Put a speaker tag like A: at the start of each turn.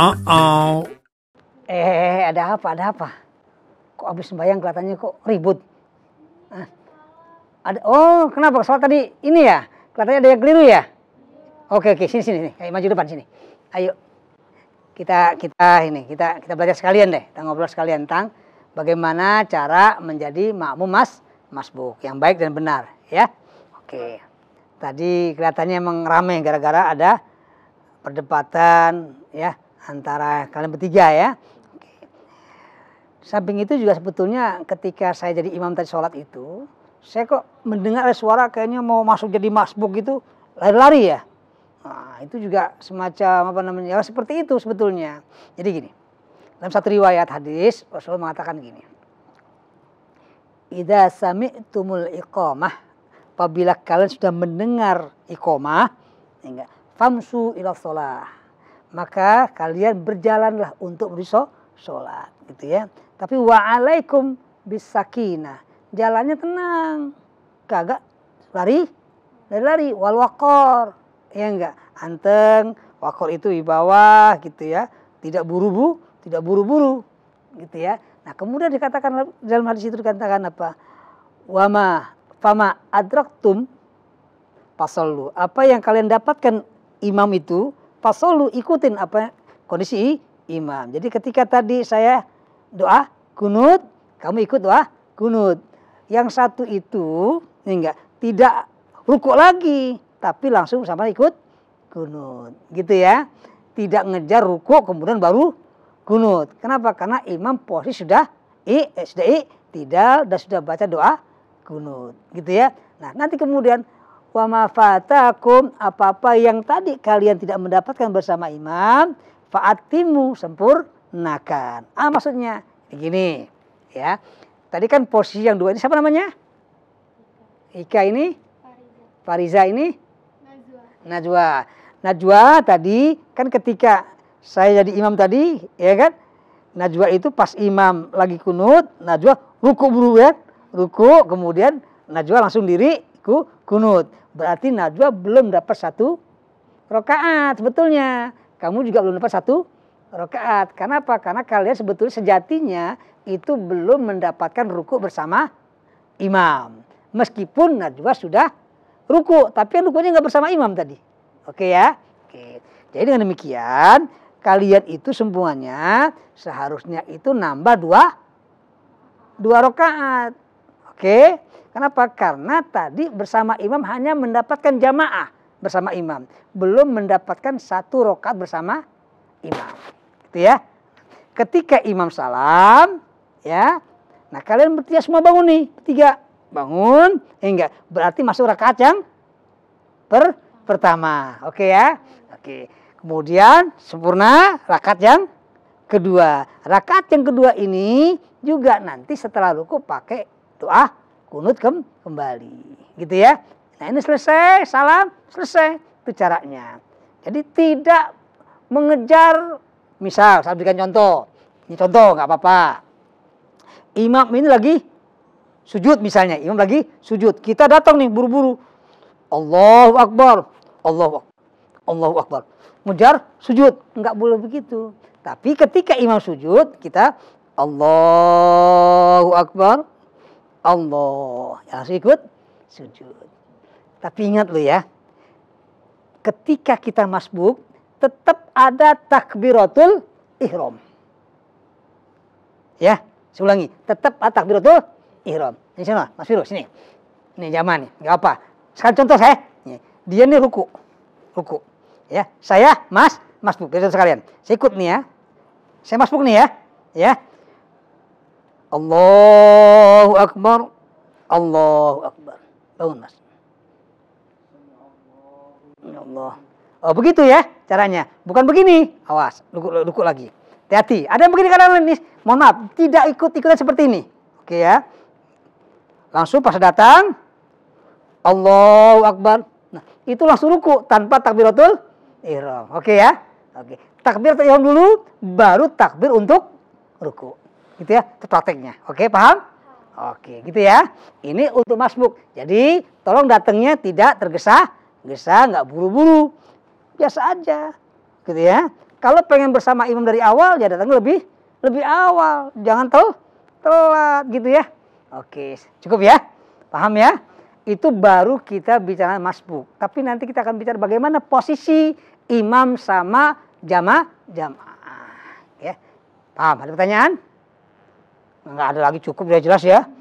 A: Uh oh. Eh, ada apa? Ada apa? Kok habis sembahyang kelihatannya kok ribut? Hah? Ada oh, kenapa? Soal tadi ini ya, kelihatannya ada yang keliru ya? Oke, oke, sini sini nih. maju depan sini. Ayo. Kita kita ini, kita kita belajar sekalian deh, kita ngobrol sekalian tentang bagaimana cara menjadi makmum Mas Masbuk yang baik dan benar, ya. Oke. Tadi kelihatannya emang rame gara-gara ada perdebatan, ya antara kalian bertiga ya. Samping itu juga sebetulnya ketika saya jadi imam tadi sholat itu, saya kok mendengar ada suara kayaknya mau masuk jadi masbuk gitu, lari-lari ya. Nah, itu juga semacam apa namanya, ya, seperti itu sebetulnya. Jadi gini, dalam satu riwayat hadis Rasul mengatakan gini. Ida sami'tumul iqamah apabila kalian sudah mendengar iqamah ya enggak famsu ila sholah maka kalian berjalanlah untuk menuju sholat gitu ya. Tapi wa'alaikum bisakina Jalannya tenang. Kagak lari, lari-lari. Wal wakor. Ya enggak? Anteng, wakor itu di bawah gitu ya. Tidak buru-buru, tidak buru-buru gitu ya. Nah kemudian dikatakan dalam hadis itu dikatakan apa? Wama fama adraktum pasallu. Apa yang kalian dapatkan imam itu, fasolu ikutin apa kondisi imam. Jadi ketika tadi saya doa kunut, kamu ikut doa kunut. Yang satu itu ini enggak tidak rukuk lagi, tapi langsung sama ikut kunut. Gitu ya. Tidak ngejar rukuk kemudian baru kunut. Kenapa? Karena imam posisi sudah i eh, sudah i tidak dan sudah baca doa kunut. Gitu ya. Nah, nanti kemudian wa mafatakum apa-apa yang tadi kalian tidak mendapatkan bersama imam faatimu sempurnakan. Ah maksudnya begini ya. Tadi kan posisi yang dua ini siapa namanya? Ika ini? Fariza ini? Najwa. Najwa. tadi kan ketika saya jadi imam tadi ya kan? Najwa itu pas imam lagi kunut, Najwa ruku buru ya, ruku kemudian Najwa langsung diriku kunut. Berarti najwa belum dapat satu rokaat sebetulnya. Kamu juga belum dapat satu rokaat. Karena apa? Karena kalian sebetulnya sejatinya itu belum mendapatkan ruku bersama imam. Meskipun najwa sudah ruku, tapi kan rukunya nggak bersama imam tadi. Oke ya? Oke. Jadi dengan demikian kalian itu semuanya seharusnya itu nambah dua dua rokaat. Oke? Kenapa? Karena tadi bersama imam hanya mendapatkan jamaah bersama imam, belum mendapatkan satu rokat bersama imam. Gitu ya. Ketika imam salam, ya. Nah, kalian bertiga semua bangun nih, Ketiga bangun enggak berarti masuk rakaat yang per pertama. Oke ya. Oke. Kemudian sempurna rakaat yang kedua. Rakaat yang kedua ini juga nanti setelah ruku pakai doa kunut kem, kembali. Gitu ya. Nah ini selesai, salam, selesai. Itu caranya. Jadi tidak mengejar, misal saya berikan contoh. Ini contoh, nggak apa-apa. Imam ini lagi sujud misalnya. Imam lagi sujud. Kita datang nih buru-buru. Allahu Akbar. Allahu Akbar. Allahu Akbar. mengejar sujud. nggak boleh begitu. Tapi ketika imam sujud, kita Allahu Akbar, Allah. ya harus ikut sujud. Tapi ingat lo ya, ketika kita masbuk tetap ada takbiratul ihram. Ya, saya ulangi, tetap ada takbiratul ihram. Ini sana, Mas Firo, sini. Ini zaman nih, nggak apa. Sekarang contoh saya, dia nih ruku, ruku. Ya, saya Mas masbuk, gitu sekalian. Saya ikut nih ya. Saya masbuk nih ya. Ya. Allah Allahu Akbar, Allahu Akbar. Bangun mas. Allah. Oh, begitu ya caranya. Bukan begini. Awas, duduk, lagi. Hati-hati. Ada yang begini kadang ini. Mohon maaf, tidak ikut-ikutan seperti ini. Oke ya. Langsung pas datang. Allahu Akbar. Nah, itu langsung ruku tanpa takbiratul ihram. Oke ya. Oke. Takbir ihram dulu, baru takbir untuk ruku. Gitu ya, itu prakteknya. Oke, paham? Oke, gitu ya. Ini untuk Masbuk. Jadi tolong datangnya tidak tergesa-gesa, nggak buru-buru, biasa aja, gitu ya. Kalau pengen bersama imam dari awal, ya datang lebih lebih awal, jangan tel telat, gitu ya. Oke, cukup ya, paham ya? Itu baru kita bicara masbuk. Tapi nanti kita akan bicara bagaimana posisi imam sama jamaah jamaah. Ya, paham? Ada pertanyaan? nggak ada lagi cukup ya jelas ya